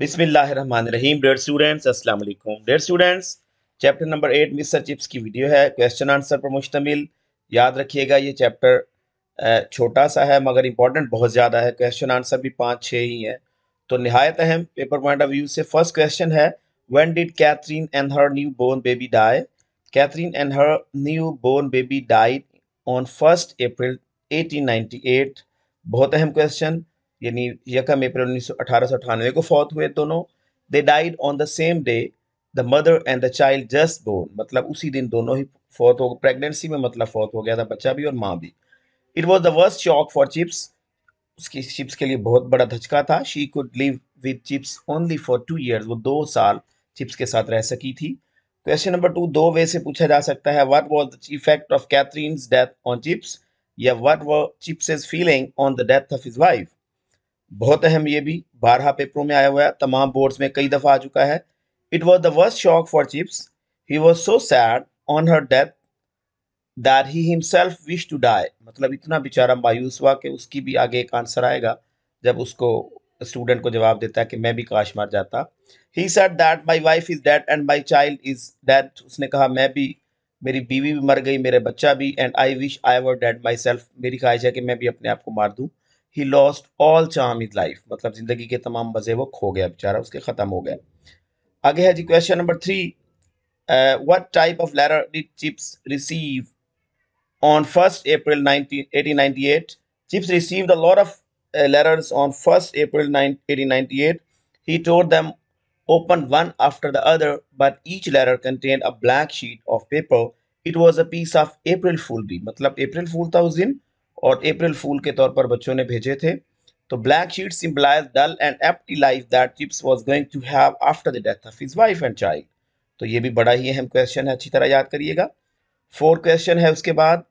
बिस्मिल्लाम dear students अस्सलाम dear students chapter number eight Mister Chips की video है question answer पर मुश्तमिल याद रखिएगा ये चैप्टर छोटा सा है मगर इंपॉर्टेंट बहुत ज़्यादा है क्वेश्चन आंसर भी पाँच छः ही तो है तो नहायत अहम पेपर पॉइंट ऑफ व्यू से फर्स्ट क्वेश्चन है one did Katherine and her new born baby die Katherine and her new born baby died on first April 1898 बहुत अहम क्वेश्चन यानी यकम अप्रैल उन्नीस सौ को फौत हुए दोनों they died on the same day the mother and the child just born मतलब उसी दिन दोनों ही फौत हो प्रेगनेंसी में मतलब फौत हो गया था बच्चा भी और माँ भी it was the worst shock for Chips उसकी चिप्स के लिए बहुत बड़ा धचका था she could live with Chips only for two years वो दो साल चिप्स के साथ रह सकी थी क्वेश्चन नंबर टू दो वे से पूछा जा सकता है what was the effect of Katherine death on Chips या what were Chips feeling on the death of his wife बहुत अहम ये भी बारह पेपरों में आया हुआ है तमाम बोर्ड्स में कई दफ़ा आ चुका है it was the worst shock for Chips he was so sad on her death that he himself wish to die मतलब इतना बेचारा मायूस हुआ कि उसकी भी आगे एक आंसर आएगा जब उसको स्टूडेंट को जवाब देता है कि मैं भी काश मार जाता he said that my wife is dead and my child is dead उसने कहा मैं भी मेरी बीवी भी मर गई मेरे बच्चा भी and I wish I were dead my self मेरी ख्वाहिश है कि मैं भी अपने आप को मार दूँ He lost all charm is life. मतलब ज़िंदगी के तमाम मज़े वो खो गया बेचारा उसके ख़त्म हो गए आगे है जी question number three what type of letter did Chips receive on 1st April 19, 1898. Chips received a lot of uh, letters on 1st April 9, 1898. He tore them open one after the other, but each letter contained a black sheet of paper. It was a piece of April Fool. मतलब April Fool था उस दिन और अप्रैल फूल के तौर पर बच्चों ने भेजे थे तो black sheet symbolize dull and empty life that Chips was going to have after the death of his wife and child तो ये भी बड़ा ही अहम क्वेश्चन है अच्छी तरह याद करिएगा फोर क्वेश्चन है उसके बाद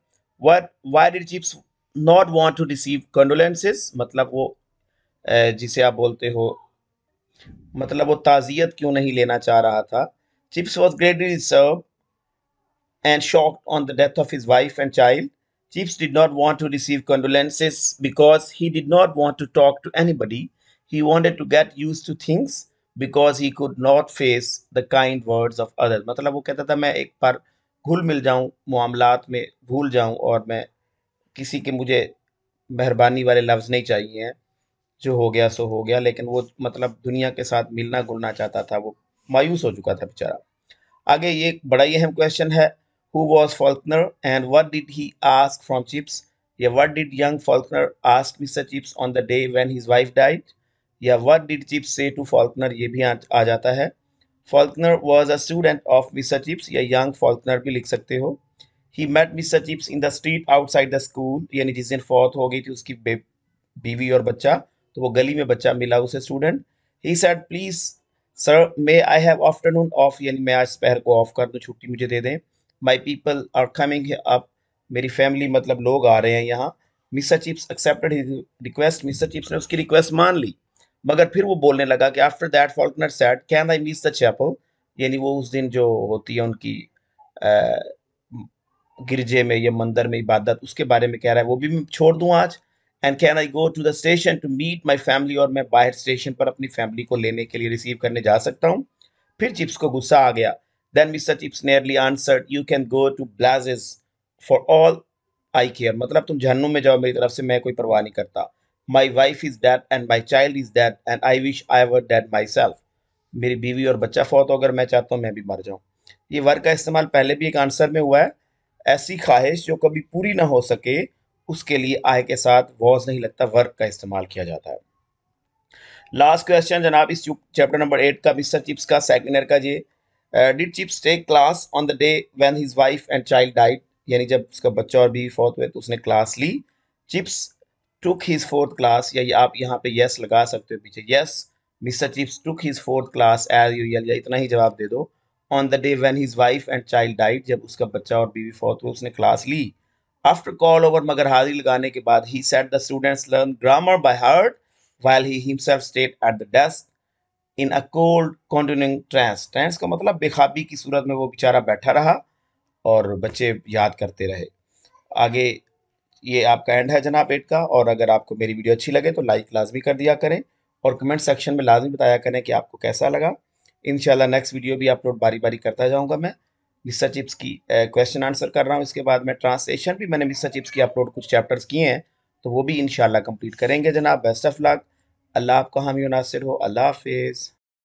what why did Chips not want to receive condolences मतलब वो जिसे आप बोलते हो मतलब वो ताज़ियत क्यों नहीं लेना चाह रहा था Chips was greatly reserve and shocked on the death of his wife and child Chiefs did not want to receive condolences because he did not want to talk to anybody. He wanted to get used to things because he could not face the kind words of other मतलब वो कहता था मैं एक बार घुल मिल जाऊं मामला में भूल जाऊं और मैं किसी के मुझे मेहरबानी वाले लफ्ज़ नहीं चाहिए जो हो गया सो हो गया लेकिन वो मतलब दुनिया के साथ मिलना घुलना चाहता था वो मायूस हो चुका था बेचारा आगे ये बड़ा ही अहम क्वेश्चन है Who was Faulkner and what did he ask from Chips? Yeah, what did young Faulkner ask Mr. Chips on the day when his wife died? Yeah, what did Chips say to Faulkner? ये भी आ, आ जाता है Faulkner was a student of Mr. Chips. या young Faulkner भी लिख सकते हो He met Mr. Chips in the street outside the school. यानी जिस दिन फौत हो गई थी उसकी बीवी और बच्चा तो वो गली में बच्चा मिला उसे student he said please sir may I have afternoon off यानी मैं आज दोपहर को ऑफ कर दूँ छुट्टी मुझे दे दें my people are coming up मेरी फैमिली मतलब लोग आ रहे हैं यहाँ Mister Chips accepted request Mister Chips ने उसकी रिक्वेस्ट मान ली मगर फिर वो बोलने लगा कि after that Faulkner said can I miss the chapel यानी वो उस दिन जो होती है उनकी गिरजे में या मंदिर में इबादत उसके बारे में कह रहा है वो भी मैं छोड़ दूँ आज and can I go to the station to meet my family और मैं बाहर स्टेशन पर अपनी फैमिली को लेने के लिए रिसीव करने जा सकता हूँ फिर चिप्स को गुस्सा आ गया Then Mr. Chips nearly answered, You can go to Blazes for all I care. मतलब तुम जहन्नुम में जाओ मेरी तरफ से मैं कोई परवाह नहीं करता my wife is dead and my child is dead and I wish I were dead my self मेरी बीवी और बच्चा फौत हो अगर मैं चाहता हूँ मैं भी मर जाऊँ ये वर्ग का इस्तेमाल पहले भी एक आंसर में हुआ है ऐसी ख्वाहिश जो कभी पूरी ना हो सके उसके लिए आय के साथ वॉज नहीं लगता वर्क का इस्तेमाल किया जाता है लास्ट क्वेश्चन जनाब इस चैप्टर नंबर एट का मिस्टर चिप्स का सेकेंड ईयर का ये did Chips stay class on the day when his wife and child died यानी जब उसका बच्चा और बीवी फौत हुए तो उसने क्लास ली Chips took his fourth class या आप यहाँ पे यस लगा सकते हो पीछे yes Mister Chips took his fourth class as usual या इतना ही जवाब दे दो on the day when his wife and child died जब उसका बच्चा और बीवी फौत हुए उसने क्लास ली आफ्टर कॉल ओवर मगर हाजिर लगाने के बाद ही set the students learn grammar by heart while he himself sat at the desk in a cold continuing trance trance का मतलब बेखाबी की सूरत में वो बेचारा बैठा रहा और बच्चे याद करते रहे आगे ये आपका एंड है जनाब एट का और अगर आपको मेरी वीडियो अच्छी लगे तो लाइक लाजमी कर दिया करें और कमेंट सेक्शन में लाजमी बताया करें कि आपको कैसा लगा इन नेक्स्ट वीडियो भी अपलोड बारी बारी करता जाऊँगा मैं मिस्टर चिप्स की क्वेश्चन आंसर कर रहा हूँ इसके बाद मैं ट्रांसलेशन भी मैंने मिस्टर चिप्स की अपलोड कुछ चैप्टर्स किए हैं तो वो भी इन कंप्लीट करेंगे जनाब बेस्ट ऑफ लक अल्लाह आपको हामी नासिर हो अल्लाह हाफिज़